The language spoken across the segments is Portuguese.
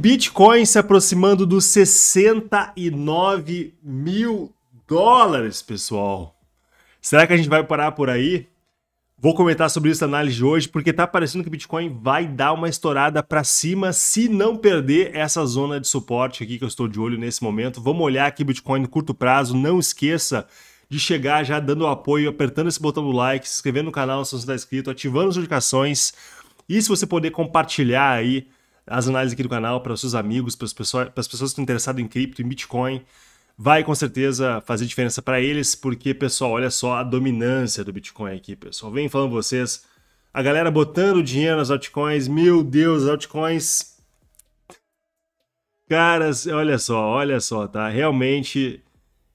Bitcoin se aproximando dos 69 mil dólares, pessoal. Será que a gente vai parar por aí? Vou comentar sobre isso na análise de hoje, porque tá parecendo que o Bitcoin vai dar uma estourada para cima se não perder essa zona de suporte aqui que eu estou de olho nesse momento. Vamos olhar aqui Bitcoin no curto prazo, não esqueça de chegar já dando apoio, apertando esse botão do like, se inscrevendo no canal se você não está inscrito, ativando as notificações e se você puder compartilhar aí as análises aqui do canal para os seus amigos, para as pessoas, para as pessoas que estão interessadas em cripto, em Bitcoin. Vai com certeza fazer diferença para eles, porque, pessoal, olha só a dominância do Bitcoin aqui, pessoal. Vem falando vocês, a galera botando dinheiro nas altcoins, meu Deus, altcoins. Caras, olha só, olha só, tá? Realmente,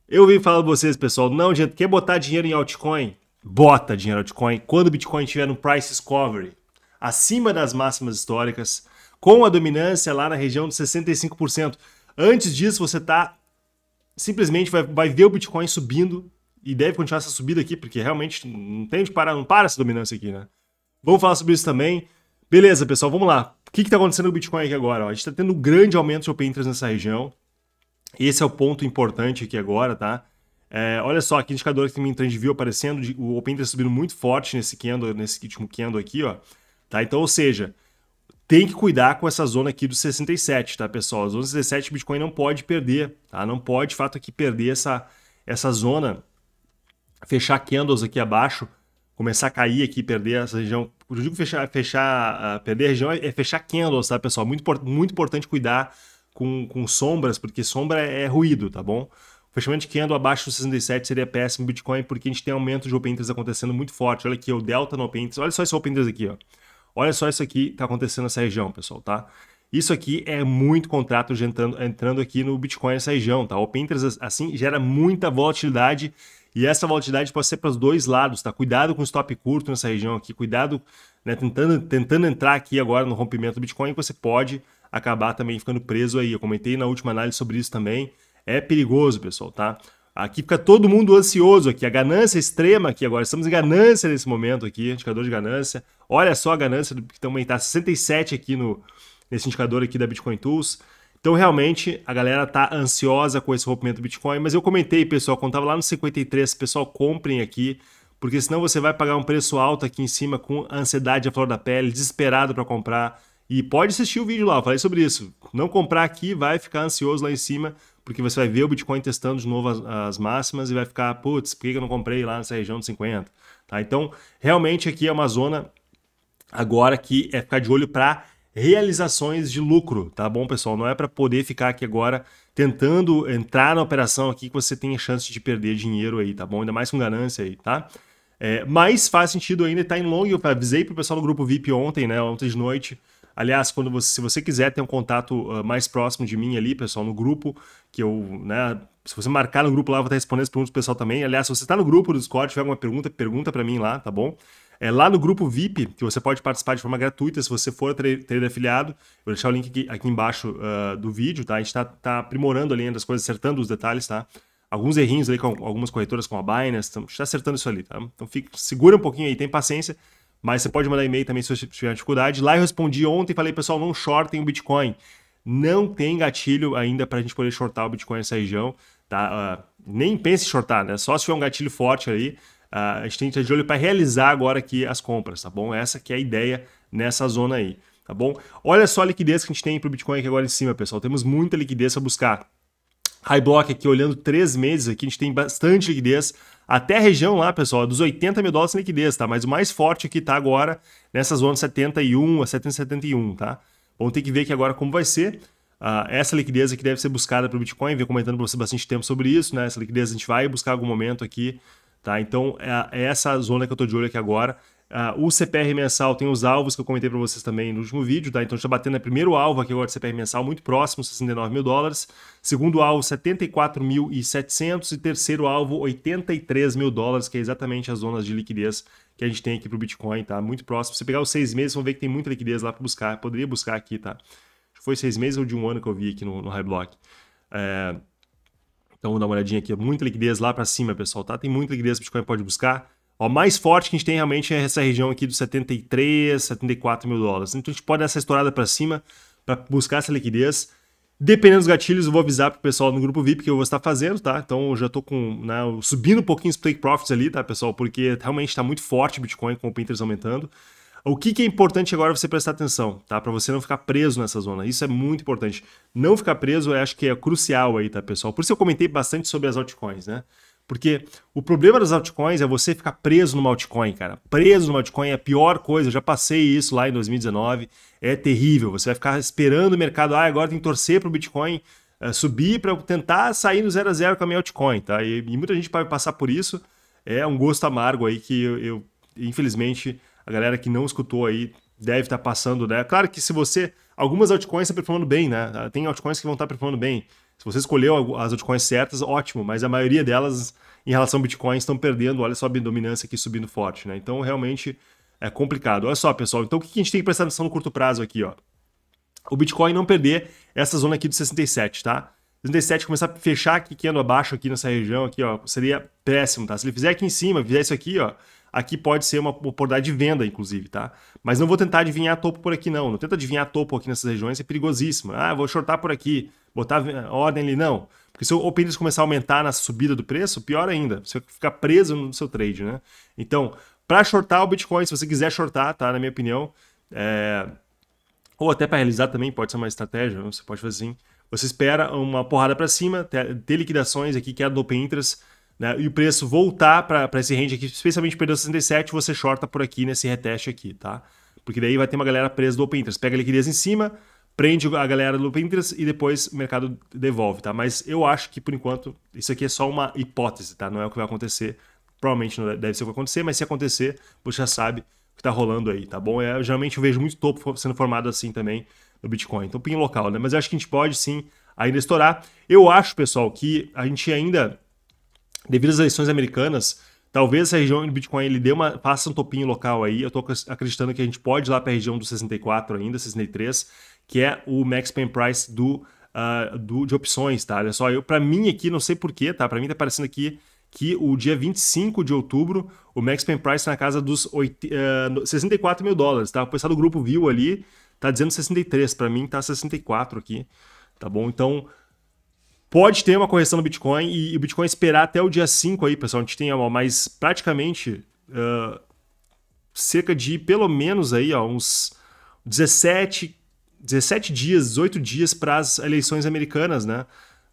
eu vim falar pra vocês, pessoal, não adianta, quer botar dinheiro em altcoin? Bota dinheiro em altcoin quando o Bitcoin estiver no price discovery, acima das máximas históricas, com a dominância lá na região de 65%. Antes disso, você tá simplesmente vai, vai ver o Bitcoin subindo e deve continuar essa subida aqui, porque realmente não tem de parar, não para essa dominância aqui, né? Vamos falar sobre isso também. Beleza, pessoal, vamos lá. O que está acontecendo no Bitcoin aqui agora? Ó? A gente está tendo um grande aumento de open interest nessa região. Esse é o ponto importante aqui agora, tá? É, olha só, aqui indicador que também trend view aparecendo, o open interest subindo muito forte nesse candle, nesse último candle aqui, ó. Tá? Então, ou seja, tem que cuidar com essa zona aqui dos 67, tá, pessoal? A zona 67 Bitcoin não pode perder, tá? Não pode, de fato, aqui perder essa, essa zona, fechar candles aqui abaixo, começar a cair aqui, perder essa região. Quando eu digo fechar, fechar, ah, perder a região é fechar candles, tá, pessoal? Muito, muito importante cuidar com, com sombras, porque sombra é, é ruído, tá bom? O fechamento de candle abaixo dos 67 seria péssimo Bitcoin, porque a gente tem aumento de open interest acontecendo muito forte. Olha aqui, o delta no open interest. Olha só esse open interest aqui, ó. Olha só isso aqui que tá acontecendo nessa região, pessoal, tá? Isso aqui é muito contrato entrando, entrando aqui no Bitcoin nessa região, tá? O Pinterest, assim, gera muita volatilidade e essa volatilidade pode ser para os dois lados, tá? Cuidado com o stop curto nessa região aqui, cuidado, né? Tentando, tentando entrar aqui agora no rompimento do Bitcoin, você pode acabar também ficando preso aí. Eu comentei na última análise sobre isso também. É perigoso, pessoal, tá? Aqui fica todo mundo ansioso aqui, a ganância extrema aqui agora. Estamos em ganância nesse momento aqui, indicador de ganância. Olha só a ganância que também está 67 aqui no, nesse indicador aqui da Bitcoin Tools. Então, realmente, a galera está ansiosa com esse rompimento do Bitcoin, mas eu comentei, pessoal, quando estava lá no 53, pessoal, comprem aqui, porque senão você vai pagar um preço alto aqui em cima com ansiedade à flor da pele, desesperado para comprar. E pode assistir o vídeo lá, eu falei sobre isso. Não comprar aqui, vai ficar ansioso lá em cima, porque você vai ver o Bitcoin testando de novo as, as máximas e vai ficar, putz, por que eu não comprei lá nessa região de 50? Tá? Então, realmente aqui é uma zona agora que é ficar de olho para realizações de lucro, tá bom, pessoal? Não é para poder ficar aqui agora tentando entrar na operação aqui que você tem chance de perder dinheiro aí, tá bom? Ainda mais com ganância aí, tá? É, mas faz sentido ainda estar tá em long, eu avisei pro pessoal do grupo VIP ontem, né, ontem de noite, Aliás, quando você, se você quiser ter um contato uh, mais próximo de mim ali, pessoal, no grupo, que eu, né, se você marcar no grupo lá, eu vou estar respondendo as perguntas do pessoal também. Aliás, se você está no grupo do Discord, tiver alguma pergunta, pergunta para mim lá, tá bom? É lá no grupo VIP, que você pode participar de forma gratuita, se você for trader afiliado, eu vou deixar o link aqui, aqui embaixo uh, do vídeo, tá? A gente está tá aprimorando ali ainda as coisas, acertando os detalhes, tá? alguns errinhos ali com algumas corretoras com a Binance, estamos tá acertando isso ali, tá? Então fica, segura um pouquinho aí, tem paciência. Mas você pode mandar e-mail também se você tiver dificuldade. Lá eu respondi ontem, falei, pessoal, não shortem o Bitcoin. Não tem gatilho ainda para a gente poder shortar o Bitcoin nessa região. Tá? Uh, nem pense em shortar, né? Só se for um gatilho forte ali. Uh, ah, a gente tem que estar de olho para realizar agora aqui as compras, tá bom? Essa que é a ideia nessa zona aí, tá bom? Olha só a liquidez que a gente tem para o Bitcoin aqui agora em cima, pessoal. Temos muita liquidez para buscar. High Block aqui, olhando três meses aqui, a gente tem bastante liquidez. Até a região lá, pessoal, é dos 80 mil dólares em liquidez, tá? Mas o mais forte aqui tá agora nessa zona 71 a 771, tá? Vamos ter que ver aqui agora como vai ser. Uh, essa liquidez aqui deve ser buscada para o Bitcoin, vem comentando para você bastante tempo sobre isso, né? Essa liquidez a gente vai buscar algum momento aqui, tá? Então é, é essa zona que eu estou de olho aqui agora. Uh, o CPR mensal tem os alvos que eu comentei para vocês também no último vídeo, tá? Então a gente tá batendo o é primeiro alvo aqui agora de CPR mensal, muito próximo, 69 mil dólares. Segundo alvo, 74.700. E terceiro alvo, 83 mil dólares, que é exatamente as zonas de liquidez que a gente tem aqui para o Bitcoin, tá? Muito próximo. Se pegar os seis meses, vão ver que tem muita liquidez lá para buscar. Poderia buscar aqui, tá? Foi seis meses ou de um ano que eu vi aqui no, no High Block. É... Então, dá uma olhadinha aqui. Muita liquidez lá para cima, pessoal, tá? Tem muita liquidez que o Bitcoin pode buscar. Ó, mais forte que a gente tem realmente é essa região aqui dos 73, 74 mil dólares. Então a gente pode dar essa estourada para cima para buscar essa liquidez. Dependendo dos gatilhos, eu vou avisar para o pessoal no grupo VIP que eu vou estar fazendo, tá? Então eu já estou com, né, subindo um pouquinho os take profits ali, tá, pessoal? Porque realmente está muito forte o Bitcoin com o Pinterest aumentando. O que, que, é importante agora você prestar atenção, tá? Para você não ficar preso nessa zona. Isso é muito importante. Não ficar preso, eu acho que é crucial aí, tá, pessoal? Por isso eu comentei bastante sobre as altcoins, né? Porque o problema das altcoins é você ficar preso numa altcoin, cara. Preso numa altcoin é a pior coisa. Eu já passei isso lá em 2019. É terrível. Você vai ficar esperando o mercado. Ah, agora tem que torcer para o Bitcoin eh, subir para tentar sair no zero a zero com a minha altcoin, tá? E, e, muita gente vai passar por isso. É um gosto amargo aí que eu, eu infelizmente, a galera que não escutou aí deve estar tá passando, né? Claro que se você. Algumas altcoins estão tá performando bem, né? Tem altcoins que vão estar tá performando bem. Se você escolheu as altcoins certas, ótimo, mas a maioria delas, em relação ao Bitcoin, estão perdendo. Olha só a dominância aqui subindo forte, né? Então, realmente é complicado. Olha só, pessoal. Então, o que a gente tem que prestar atenção no curto prazo aqui, ó? O Bitcoin não perder essa zona aqui do 67, tá? 67 começar a fechar aqui, quicando abaixo aqui nessa região aqui, ó, seria péssimo, tá? Se ele fizer aqui em cima, fizer isso aqui, ó, aqui pode ser uma oportunidade de venda, inclusive, tá? Mas não vou tentar adivinhar topo por aqui, não. Não tenta adivinhar topo aqui nessas regiões, é perigosíssimo. Ah, vou shortar por aqui, botar ordem ali, não. Porque se o open começar a aumentar na subida do preço, pior ainda, você ficar preso no seu trade, né? Então, para shortar o Bitcoin, se você quiser shortar, tá? Na minha opinião, é... ou até para realizar também, pode ser uma estratégia, você pode fazer assim. Você espera uma porrada para cima, ter liquidações aqui que é do open interest, né, e o preço voltar para esse range aqui, especialmente perder 67, você shorta por aqui nesse reteste aqui, tá? Porque daí vai ter uma galera presa do open interest. Pega a liquidez em cima, prende a galera do open interest e depois o mercado devolve, tá? Mas eu acho que, por enquanto, isso aqui é só uma hipótese, tá? Não é o que vai acontecer. Provavelmente não deve ser o que vai acontecer, mas se acontecer, você já sabe o que tá rolando aí, tá bom? É, geralmente eu vejo muito topo sendo formado assim também no Bitcoin. Então, pin local, né? Mas eu acho que a gente pode sim ainda estourar. Eu acho, pessoal, que a gente ainda devido às eleições americanas, talvez essa região do Bitcoin ele dê uma, faça um topinho local aí. Eu estou acreditando que a gente pode ir lá para a região dos 64 ainda, 63, que é o max pen price do, uh, do, de opções, tá? Olha só, para mim aqui, não sei porquê, tá? Para mim tá parecendo aqui que o dia 25 de outubro o max pen price tá na casa dos 8, uh, 64 mil dólares, tá? O pessoal do grupo viu ali, tá dizendo 63, para mim tá 64 aqui, tá bom? Então pode ter uma correção no Bitcoin e, o Bitcoin esperar até o dia 5 aí, pessoal. A gente tem ó, mais praticamente uh, cerca de pelo menos aí, ó, uns 17, 17 dias, 18 dias para as eleições americanas, né?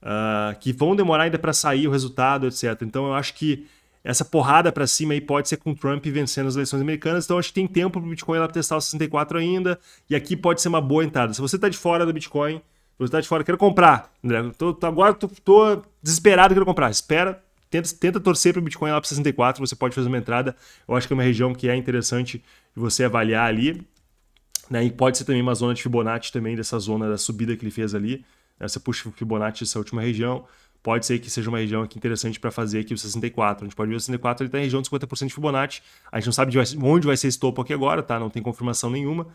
Uh, que vão demorar ainda para sair o resultado, etc. Então eu acho que essa porrada para cima aí pode ser com Trump vencendo as eleições americanas. Então acho que tem tempo para o Bitcoin lá testar o 64 ainda. E aqui pode ser uma boa entrada. Se você está de fora do Bitcoin, Vou de fora, quero comprar. André, tô, tô, agora tô, tô desesperado, quero comprar. Espera, tenta, tenta torcer para o Bitcoin lá para 64, você pode fazer uma entrada. Eu acho que é uma região que é interessante você avaliar ali. Né? E pode ser também uma zona de Fibonacci também, dessa zona da subida que ele fez ali. Né? Você puxa o Fibonacci dessa última região. Pode ser que seja uma região aqui interessante para fazer aqui o 64. A gente pode ver o 64, ele está em região de 50% de Fibonacci. A gente não sabe onde vai ser esse topo aqui agora, tá? Não tem confirmação nenhuma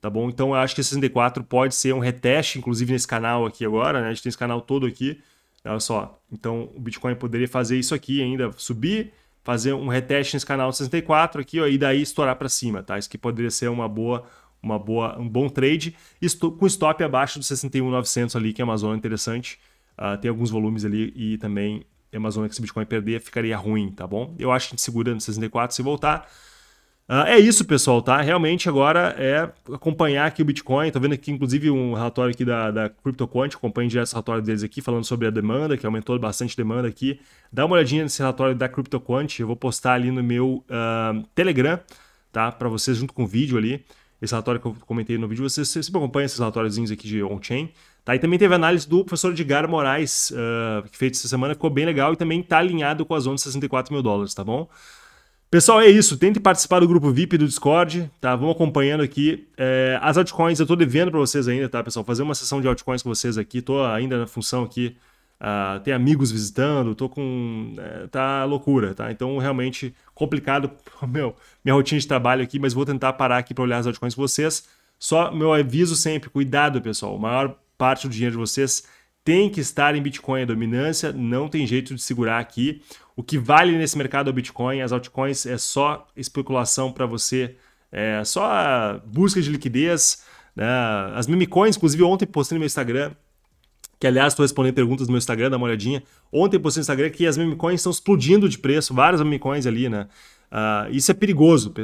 tá bom? Então eu acho que 64 pode ser um reteste, inclusive nesse canal aqui agora, né? A gente tem esse canal todo aqui, olha só. Então o Bitcoin poderia fazer isso aqui ainda, subir, fazer um reteste nesse canal 64 aqui, ó, e daí estourar para cima, tá? Isso que poderia ser uma boa, uma boa, um bom trade, com stop abaixo do 61.900 ali, que é uma zona interessante. Uh, tem alguns volumes ali e também é uma zona que se o Bitcoin perder ficaria ruim, tá bom? Eu acho que a gente segura no 64 se voltar. Uh, é isso, pessoal, tá? Realmente agora é acompanhar aqui o Bitcoin. Tô vendo aqui, inclusive, um relatório aqui da, da CryptoQuant, acompanho direto esse relatório deles aqui, falando sobre a demanda, que aumentou bastante demanda aqui. Dá uma olhadinha nesse relatório da CryptoQuant, eu vou postar ali no meu uh, Telegram, tá? Para vocês, junto com o vídeo ali. Esse relatório que eu comentei no vídeo, vocês sempre acompanham esses relatóriozinhos aqui de on-chain. Tá? E também teve análise do professor Edgar Moraes, uh, que fez essa semana, ficou bem legal e também tá alinhado com a zona de 64 mil dólares, tá bom? Pessoal, é isso. Tentem participar do grupo VIP do Discord, tá? Vamos acompanhando aqui. É, as altcoins eu tô devendo para vocês ainda, tá, pessoal? Fazer uma sessão de altcoins com vocês aqui. Tô ainda na função aqui. Uh, tem amigos visitando, tô com. É, tá loucura, tá? Então, realmente complicado, meu, minha rotina de trabalho aqui, mas vou tentar parar aqui para olhar as altcoins com vocês. Só meu aviso sempre, cuidado, pessoal. A maior parte do dinheiro de vocês tem que estar em Bitcoin. A dominância não tem jeito de segurar aqui. O que vale nesse mercado é o Bitcoin. As altcoins é só especulação para você, é só busca de liquidez. Né? As memecoins, inclusive, ontem postei no meu Instagram. Que, aliás, estou respondendo perguntas no meu Instagram, dá uma olhadinha. Ontem postei no Instagram que as memecoins estão explodindo de preço, várias memecoins ali, né? Uh, isso é perigoso.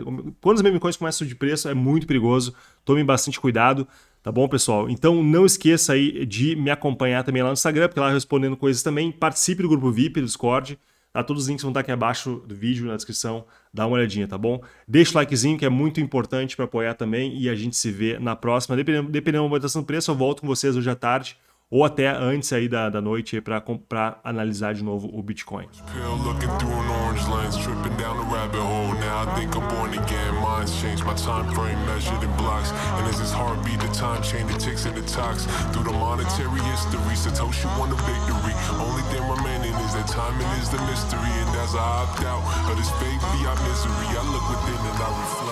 Quando as memecoins começam de preço, é muito perigoso. Tome bastante cuidado. Tá bom, pessoal? Então não esqueça aí de me acompanhar também lá no Instagram, porque lá respondendo coisas também. Participe do grupo VIP do Discord. Tá? Todos os links vão estar aqui abaixo do vídeo, na descrição. Dá uma olhadinha, tá bom? Deixa o likezinho, que é muito importante para apoiar também. E a gente se vê na próxima. Dependendo, dependendo da movimentação do preço, eu volto com vocês hoje à tarde ou até antes aí da, da noite para analisar de novo o Bitcoin. lines change. My time frame measured in blocks. And as his heartbeat, the time chain, the ticks and the talks. Through the monetary history, Satoshi won the victory. Only thing remaining is that timing is the mystery. And as I opt out of this fake beyond misery, I look within and I reflect.